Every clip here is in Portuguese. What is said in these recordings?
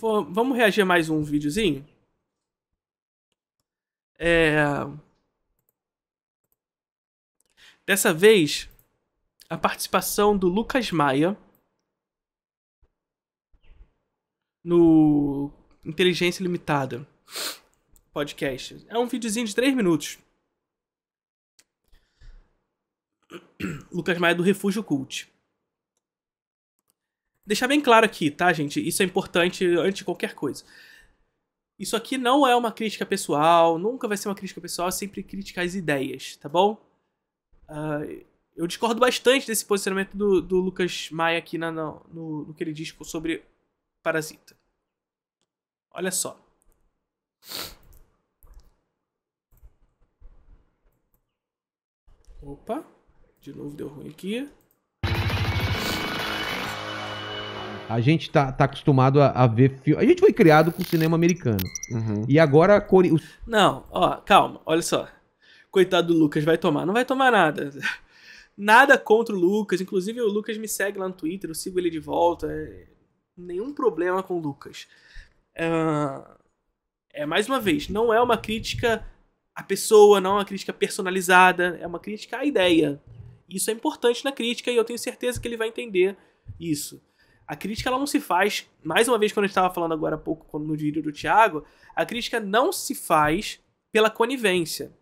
Vamos reagir a mais um videozinho? É... Dessa vez, a participação do Lucas Maia no Inteligência Limitada podcast. É um videozinho de 3 minutos. Lucas Maia do Refúgio Cult. Deixar bem claro aqui, tá, gente? Isso é importante antes de qualquer coisa. Isso aqui não é uma crítica pessoal, nunca vai ser uma crítica pessoal, é sempre criticar as ideias, tá bom? Uh, eu discordo bastante desse posicionamento do, do Lucas Maia aqui na, no, no, que ele diz sobre Parasita. Olha só. Opa, de novo deu ruim aqui. A gente tá, tá acostumado a, a ver filme. A gente foi criado com cinema americano. Uhum. E agora. Core... Não, ó, calma, olha só. Coitado do Lucas, vai tomar. Não vai tomar nada. Nada contra o Lucas. Inclusive, o Lucas me segue lá no Twitter, eu sigo ele de volta. É... Nenhum problema com o Lucas. Ah, é, mais uma vez, não é uma crítica à pessoa, não é uma crítica personalizada, é uma crítica à ideia. Isso é importante na crítica e eu tenho certeza que ele vai entender isso. A crítica ela não se faz, mais uma vez, quando a gente estava falando agora há pouco no vídeo do Thiago, a crítica não se faz pela conivência.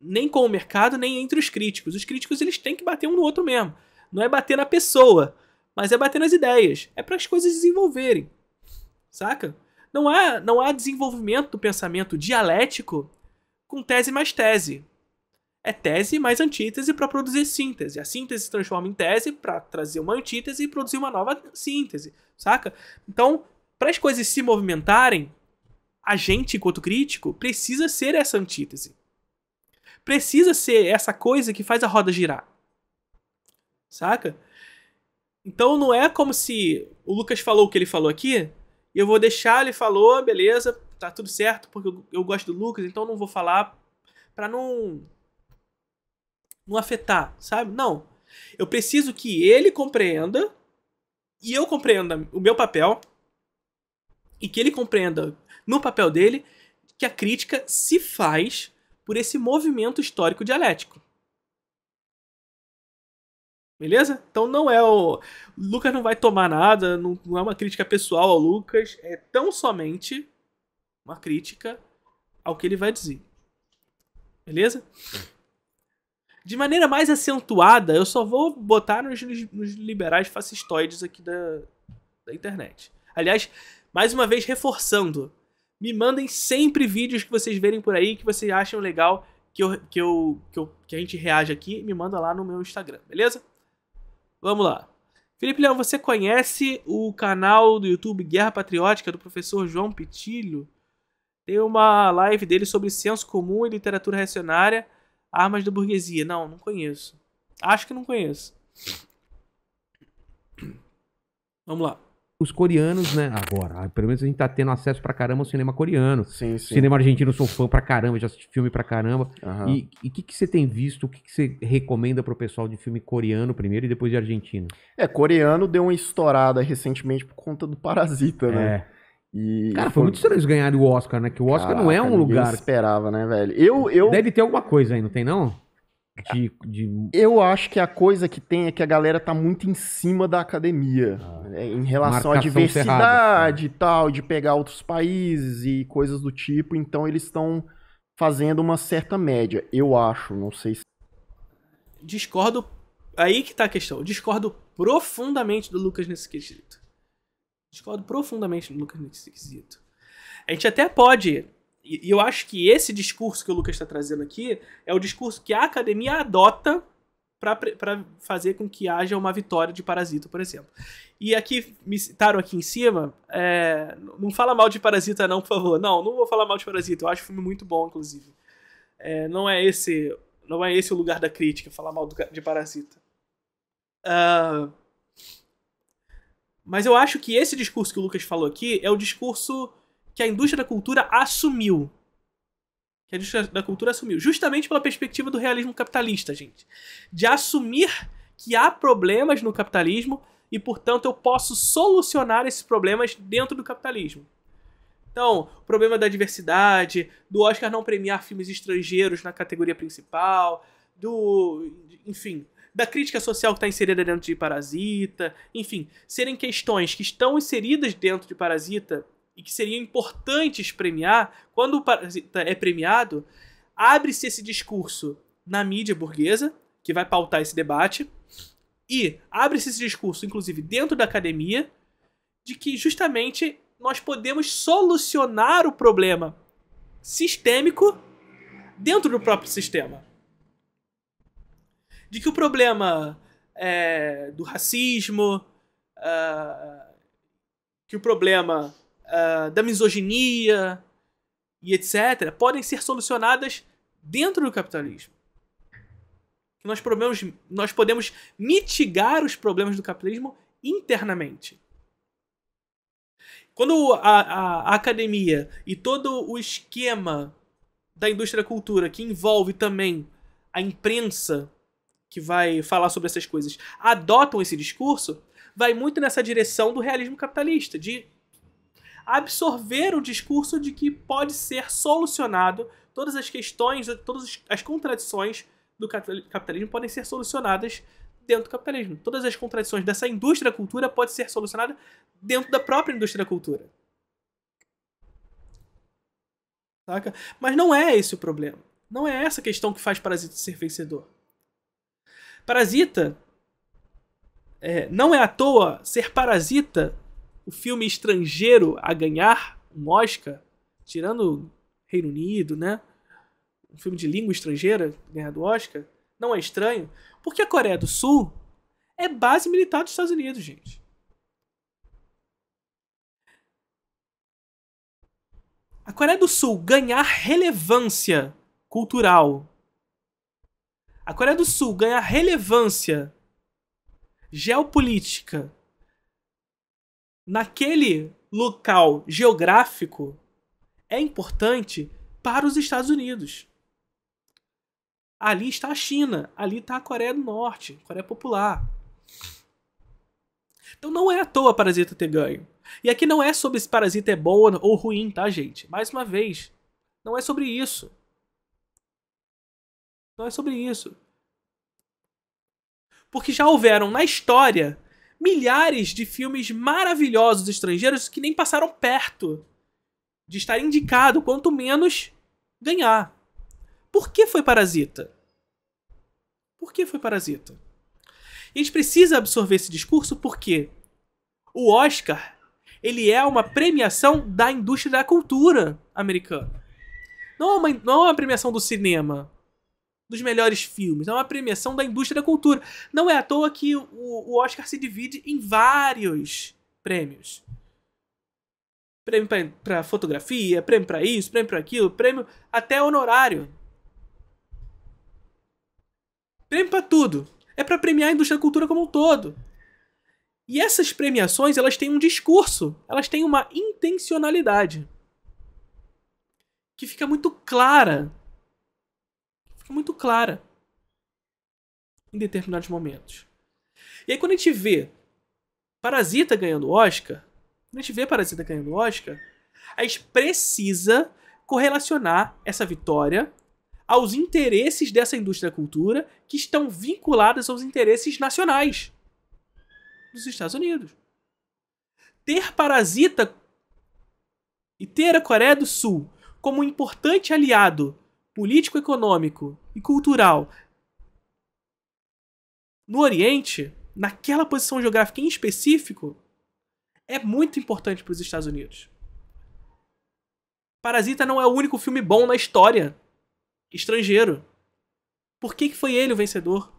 Nem com o mercado, nem entre os críticos. Os críticos eles têm que bater um no outro mesmo. Não é bater na pessoa, mas é bater nas ideias. É para as coisas desenvolverem. Saca? Não há, não há desenvolvimento do pensamento dialético com tese mais tese é tese mais antítese para produzir síntese. A síntese se transforma em tese para trazer uma antítese e produzir uma nova síntese, saca? Então, para as coisas se movimentarem, a gente, enquanto crítico, precisa ser essa antítese. Precisa ser essa coisa que faz a roda girar. Saca? Então não é como se o Lucas falou o que ele falou aqui, e eu vou deixar, ele falou, beleza, tá tudo certo, porque eu, eu gosto do Lucas, então não vou falar para não não afetar, sabe? Não. Eu preciso que ele compreenda e eu compreenda o meu papel e que ele compreenda no papel dele que a crítica se faz por esse movimento histórico dialético. Beleza? Então não é o. Lucas não vai tomar nada, não, não, é uma crítica pessoal ao Lucas, é tão somente uma crítica ao que ele vai dizer. Beleza? de maneira mais acentuada, eu só vou botar nos, nos liberais fascistoides aqui da, da internet. Aliás, mais uma vez reforçando, me mandem sempre vídeos que vocês verem por aí que vocês acham legal que, eu, que, eu, que, eu, que a gente reaja aqui, me manda lá no meu Instagram, beleza? Vamos lá. Felipe Leão, você conhece o canal do YouTube Guerra Patriótica do professor João Pitilho? Tem uma live dele sobre senso comum e literatura reacionária. Armas da burguesia. Não, não conheço. Acho que não conheço. Vamos lá. Os coreanos, né? Agora, ah, pelo menos a gente tá tendo acesso pra caramba ao cinema coreano. Sim, sim. Cinema argentino, eu sou fã pra caramba, já assisti filme pra caramba. Uhum. E o que, que você tem visto? O que, que você recomenda pro pessoal de filme coreano primeiro e depois de argentino? É, coreano deu uma estourada recentemente por conta do Parasita, né? É. E cara, foi, foi muito estranho eles ganharem o Oscar, né? Que o Oscar Caraca, não é um lugar. esperava, né, velho? Eu, eu... Deve ter alguma coisa aí, não tem não? De, de... Eu acho que a coisa que tem é que a galera tá muito em cima da academia ah, né? em relação à diversidade é. e tal, de pegar outros países e coisas do tipo. Então eles estão fazendo uma certa média, eu acho. Não sei se. Discordo. Aí que tá a questão. Discordo profundamente do Lucas nesse quesito. Discordo profundamente do Lucas nesse quesito. A gente até pode. E eu acho que esse discurso que o Lucas está trazendo aqui é o discurso que a academia adota para fazer com que haja uma vitória de Parasita, por exemplo. E aqui, me citaram aqui em cima, é, não fala mal de Parasita não, por favor. Não, não vou falar mal de Parasita, eu acho o filme muito bom, inclusive. É, não é esse não é esse o lugar da crítica, falar mal do, de Parasita. Uh, mas eu acho que esse discurso que o Lucas falou aqui é o discurso que a indústria da cultura assumiu. Que a indústria da cultura assumiu. Justamente pela perspectiva do realismo capitalista, gente. De assumir que há problemas no capitalismo e, portanto, eu posso solucionar esses problemas dentro do capitalismo. Então, o problema da diversidade, do Oscar não premiar filmes estrangeiros na categoria principal, do. Enfim, da crítica social que está inserida dentro de Parasita, enfim, serem questões que estão inseridas dentro de Parasita e que seriam importantes premiar, quando o Parasita é premiado, abre-se esse discurso na mídia burguesa, que vai pautar esse debate, e abre-se esse discurso, inclusive dentro da academia, de que justamente nós podemos solucionar o problema sistêmico dentro do próprio sistema de que o problema é, do racismo, uh, que o problema uh, da misoginia e etc., podem ser solucionadas dentro do capitalismo. Nós, problemas, nós podemos mitigar os problemas do capitalismo internamente. Quando a, a, a academia e todo o esquema da indústria da cultura, que envolve também a imprensa, que vai falar sobre essas coisas, adotam esse discurso, vai muito nessa direção do realismo capitalista, de absorver o discurso de que pode ser solucionado todas as questões, todas as contradições do capitalismo podem ser solucionadas dentro do capitalismo. Todas as contradições dessa indústria da cultura podem ser solucionadas dentro da própria indústria da cultura. Saca? Mas não é esse o problema. Não é essa questão que faz Parasita ser vencedor. Parasita. É, não é à toa ser Parasita o filme estrangeiro a ganhar um Oscar, tirando Reino Unido, né? Um filme de língua estrangeira ganhar do Oscar. Não é estranho, porque a Coreia do Sul é base militar dos Estados Unidos, gente. A Coreia do Sul ganhar relevância cultural a Coreia do Sul ganha relevância geopolítica naquele local geográfico é importante para os Estados Unidos. Ali está a China, ali está a Coreia do Norte, Coreia Popular. Então não é à toa Parasita ter ganho. E aqui não é sobre se Parasita é bom ou ruim, tá, gente? Mais uma vez, não é sobre isso. Não é sobre isso. Porque já houveram na história milhares de filmes maravilhosos estrangeiros que nem passaram perto de estar indicado, quanto menos ganhar. Por que foi Parasita? Por que foi Parasita? E a gente precisa absorver esse discurso porque o Oscar ele é uma premiação da indústria da cultura americana. Não é uma, não é uma premiação do cinema dos melhores filmes, é uma premiação da indústria da cultura. Não é à toa que o, o Oscar se divide em vários prêmios. Prêmio para fotografia, prêmio para isso, prêmio para aquilo, prêmio até honorário. Prêmio para tudo. É para premiar a indústria da cultura como um todo. E essas premiações, elas têm um discurso, elas têm uma intencionalidade que fica muito clara muito clara em determinados momentos. E aí quando a gente vê Parasita ganhando Oscar, quando a gente vê Parasita ganhando Oscar, a gente precisa correlacionar essa vitória aos interesses dessa indústria da cultura que estão vinculadas aos interesses nacionais dos Estados Unidos. Ter Parasita e ter a Coreia do Sul como um importante aliado político-econômico e cultural no Oriente, naquela posição geográfica em específico, é muito importante para os Estados Unidos. Parasita não é o único filme bom na história estrangeiro. Por que, que foi ele o vencedor?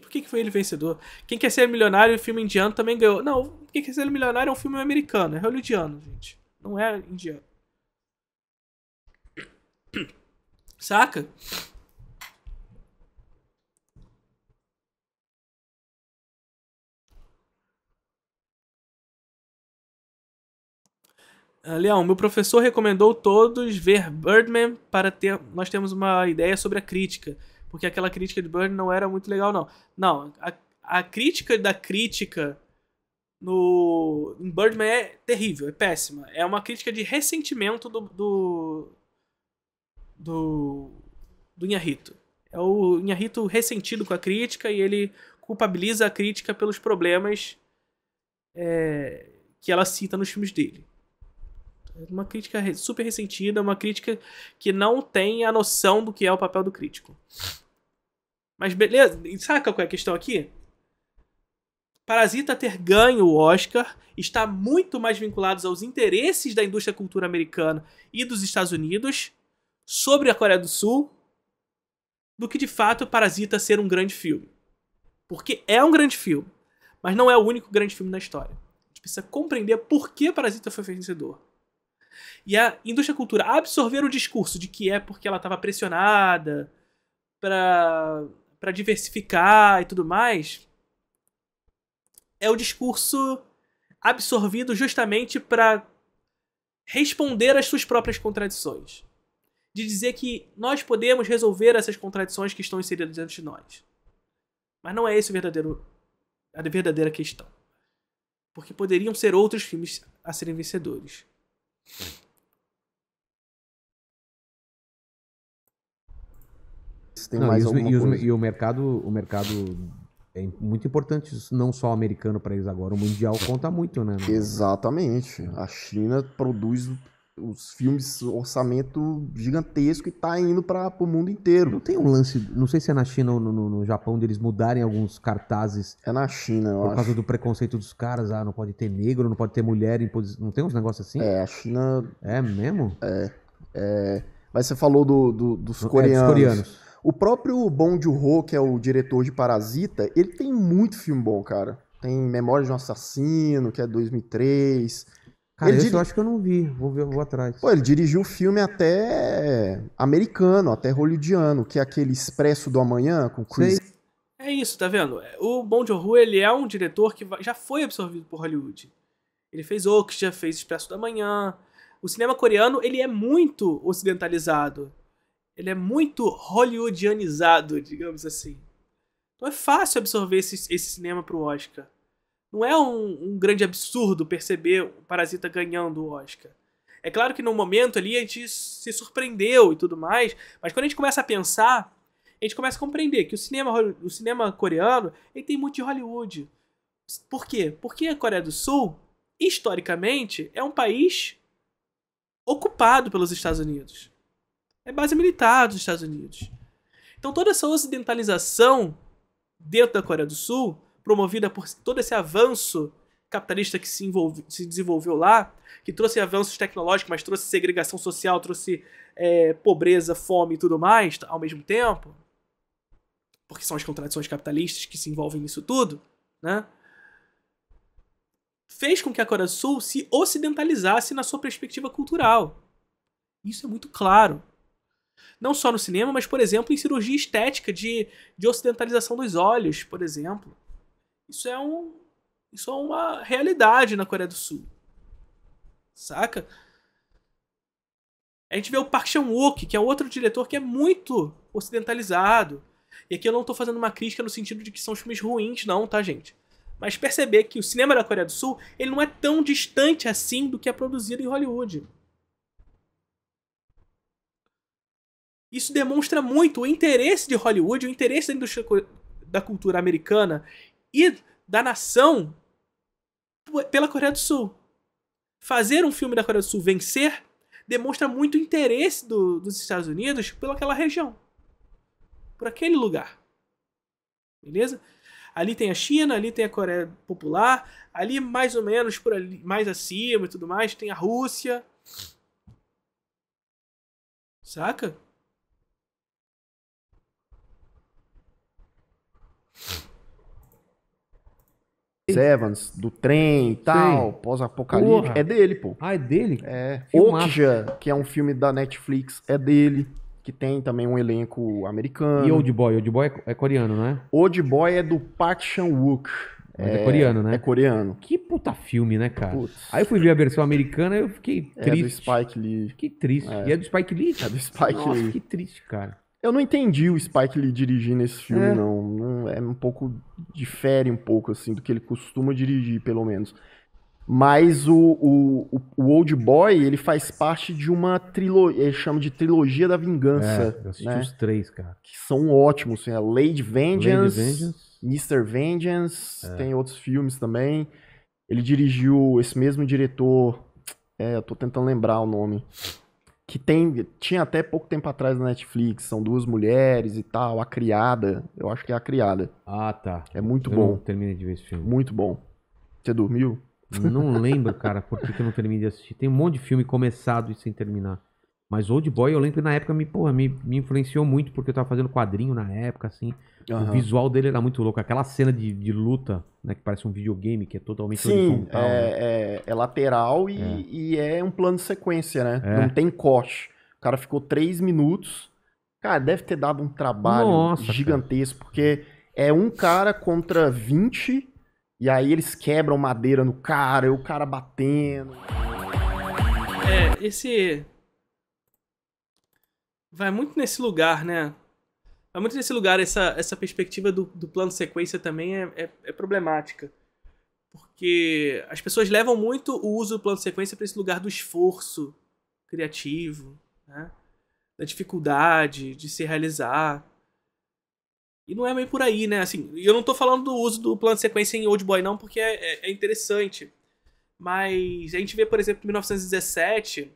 Por que, que foi ele o vencedor? Quem quer ser milionário, o filme indiano também ganhou. Não, Quem quer ser milionário é um filme americano, é hollywoodiano, gente. Não é indiano. Saca? Ah, Leão, meu professor recomendou todos ver Birdman para ter, nós temos uma ideia sobre a crítica, porque aquela crítica de Birdman não era muito legal não. Não, a, a crítica da crítica no em Birdman é terrível, é péssima. É uma crítica de ressentimento do, do, do, do Inharito. É o Inharito ressentido com a crítica e ele culpabiliza a crítica pelos problemas é, que ela cita nos filmes dele. É uma crítica super ressentida, uma crítica que não tem a noção do que é o papel do crítico. Mas beleza, saca qual é a questão aqui? Parasita ter ganho o Oscar está muito mais vinculado aos interesses da indústria cultura americana e dos Estados Unidos sobre a Coreia do Sul do que de fato Parasita ser um grande filme. Porque é um grande filme, mas não é o único grande filme na história. A gente precisa compreender por que Parasita foi vencedor. E a indústria cultura absorver o discurso de que é porque ela estava pressionada para diversificar e tudo mais é o discurso absorvido justamente para responder às suas próprias contradições de dizer que nós podemos resolver essas contradições que estão inseridas dentro de nós. Mas não é esse o verdadeiro a verdadeira questão. Porque poderiam ser outros filmes a serem vencedores. Não, e, os, e, os, e, o mercado, o mercado é muito importante, não só americano para eles agora, o mundial conta muito, né? Exatamente. É. A China produz os filmes, orçamento gigantesco e tá indo para o mundo inteiro. Não tem um lance, não sei se é na China ou no, no, no Japão, deles de mudarem alguns cartazes. É na China, eu Por acho. causa do preconceito dos caras, ah, não pode ter negro, não pode ter mulher, não tem uns negócios assim? É, a China... É mesmo? É, é... Mas você falou do, do dos, coreanos. É, dos coreanos. O próprio Bong Joon-ho, que é o diretor de Parasita, ele tem muito filme bom, cara. Tem Memórias de um Assassino, que é 2003. Cara, ele esse eu acho que eu não vi. Vou ver, vou atrás. Pô, ele dirigiu um filme até americano, até hollywoodiano, que é aquele Expresso do Amanhã com Chris. Sei. É isso, tá vendo? É, o Bon Joon-ho, ele é um diretor que já foi absorvido por Hollywood. Ele fez Oak, já fez Expresso da Manhã. O cinema coreano, ele é muito ocidentalizado. Ele é muito hollywoodianizado, digamos assim. Então é fácil absorver esse, esse cinema pro Oscar. Não é um, um grande absurdo perceber o Parasita ganhando o Oscar. É claro que no momento ali a gente se surpreendeu e tudo mais, mas quando a gente começa a pensar, a gente começa a compreender que o cinema, o cinema coreano ele tem muito de Hollywood. Por quê? Porque a Coreia do Sul, historicamente, é um país ocupado pelos Estados Unidos. É base militar dos Estados Unidos. Então toda essa ocidentalização dentro da Coreia do Sul promovida por todo esse avanço capitalista que se, envolve, se desenvolveu lá, que trouxe avanços tecnológicos, mas trouxe segregação social, trouxe é, pobreza, fome e tudo mais ao mesmo tempo, porque são as contradições capitalistas que se envolvem nisso tudo, né? Fez com que a Coreia do Sul se ocidentalizasse na sua perspectiva cultural. Isso é muito claro. Não só no cinema, mas, por exemplo, em cirurgia estética de, de ocidentalização dos olhos, por exemplo. Isso é um. Isso é uma realidade na Coreia do Sul. Saca? A gente vê o Park Chan-wook, que é outro diretor que é muito ocidentalizado. E aqui eu não tô fazendo uma crítica no sentido de que são filmes ruins, não, tá, gente? Mas perceber que o cinema da Coreia do Sul, ele não é tão distante assim do que é produzido em Hollywood. Isso demonstra muito o interesse de Hollywood, o interesse da indústria da cultura americana e da nação pela Coreia do Sul. Fazer um filme da Coreia do Sul vencer demonstra muito interesse do, dos Estados Unidos pelaquela região, por aquele lugar. Beleza? Ali tem a China, ali tem a Coreia Popular, ali mais ou menos por ali, mais acima e tudo mais, tem a Rússia. Saca? Evans, do trem e tal, pós apocalíptico é dele, pô. Ah, é dele? É. Okja, que é um filme da Netflix, é dele. Que tem também um elenco americano. E Old Boy? Old Boy é, é coreano, né? Old Boy é do Park Chan-wook. é, é, coreano, né? É coreano. Que puta filme, né, cara? Putz. Aí eu fui ver a versão americana e eu fiquei triste. É do Spike Lee. Fiquei triste. É. E é do Spike Lee? É do Spike Nossa, Lee. que triste, cara. Eu não entendi o Spike Lee dirigindo esse filme, é. não é um pouco difere um pouco assim do que ele costuma dirigir, pelo menos. Mas o, o, o Old Boy, ele faz parte de uma trilogia, ele chama de trilogia da vingança. É, eu assisti né? os três, cara. Que são ótimos, assim, é Lady Vengeance, Lady Vengeance. Mr. Vengeance, é. tem outros filmes também. Ele dirigiu esse mesmo diretor, é, eu tô tentando lembrar o nome que tem tinha até pouco tempo atrás na Netflix, são duas mulheres e tal, a criada, eu acho que é a criada. Ah, tá. É muito eu bom. Termina de ver esse filme. Muito bom. Você dormiu? Não lembro, cara, por que, que eu não terminei de assistir. Tem um monte de filme começado e sem terminar. Mas Old Boy, eu lembro que na época me, porra, me, me influenciou muito, porque eu tava fazendo quadrinho na época, assim. Uhum. O visual dele era muito louco. Aquela cena de, de luta, né, que parece um videogame, que é totalmente Sim, horizontal. É, né? é, é lateral e é. e é. um plano de sequência, né? É. Não tem corte. O cara ficou três minutos. Cara, deve ter dado um trabalho Nossa, gigantesco, cara. porque é um cara contra 20, e aí eles quebram madeira no cara, e o cara batendo. É, esse vai muito nesse lugar, né? Vai muito nesse lugar. Essa, essa perspectiva do, do plano sequência também é, é, é problemática. Porque as pessoas levam muito o uso do plano sequência para esse lugar do esforço criativo, né? da dificuldade de se realizar. E não é meio por aí, né? Assim, eu não estou falando do uso do plano sequência em Old Boy, não, porque é, é, é interessante. Mas a gente vê, por exemplo, 1917,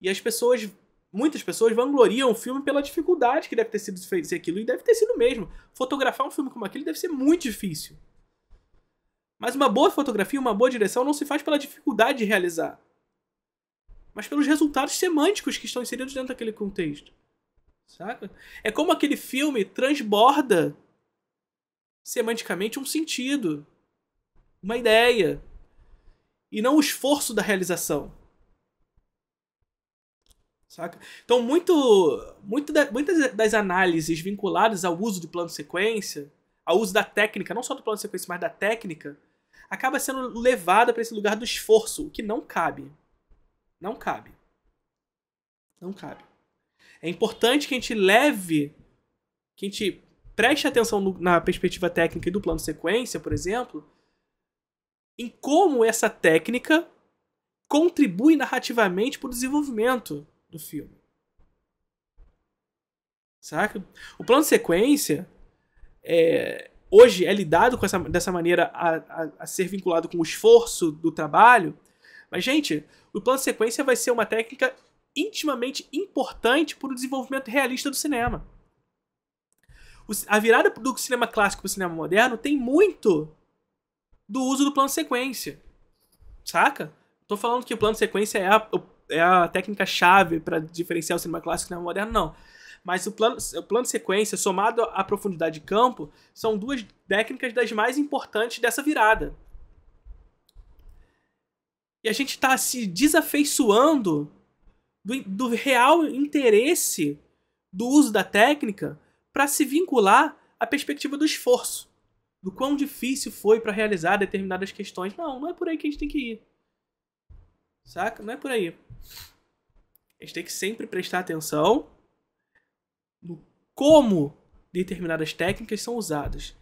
e as pessoas muitas pessoas vangloriam o filme pela dificuldade que deve ter sido feito aquilo, e deve ter sido mesmo. Fotografar um filme como aquele deve ser muito difícil. Mas uma boa fotografia, uma boa direção não se faz pela dificuldade de realizar, mas pelos resultados semânticos que estão inseridos dentro daquele contexto. Saca? É como aquele filme transborda semanticamente um sentido, uma ideia, e não o esforço da realização saca? Então, muito, muito da, muitas das análises vinculadas ao uso de plano sequência, ao uso da técnica, não só do plano sequência, mas da técnica, acaba sendo levada para esse lugar do esforço, o que não cabe. Não cabe. Não cabe. É importante que a gente leve, que a gente preste atenção no, na perspectiva técnica e do plano sequência, por exemplo, em como essa técnica contribui narrativamente para o desenvolvimento do filme. Saca? O plano de sequência é, hoje é lidado com essa, dessa maneira a, a, a ser vinculado com o esforço do trabalho. Mas, gente, o plano de sequência vai ser uma técnica intimamente importante para o desenvolvimento realista do cinema. A virada do cinema clássico para o cinema moderno tem muito do uso do plano de sequência. Saca? Tô falando que o plano de sequência é a, é a técnica chave para diferenciar o cinema clássico do cinema moderno, não. Mas o plano, o plano de sequência somado à profundidade de campo são duas técnicas das mais importantes dessa virada. E a gente está se desafeiçoando do, do real interesse do uso da técnica para se vincular à perspectiva do esforço, do quão difícil foi para realizar determinadas questões. Não, não é por aí que a gente tem que ir. Saca? Não é por aí. A gente tem que sempre prestar atenção no como determinadas técnicas são usadas.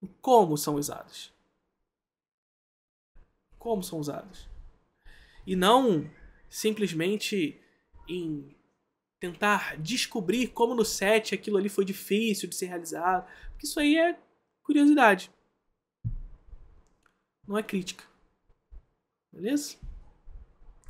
No como são usadas. Como são usadas. E não simplesmente em tentar descobrir como no set aquilo ali foi difícil de ser realizado. Porque isso aí é curiosidade. Não é crítica. Beleza?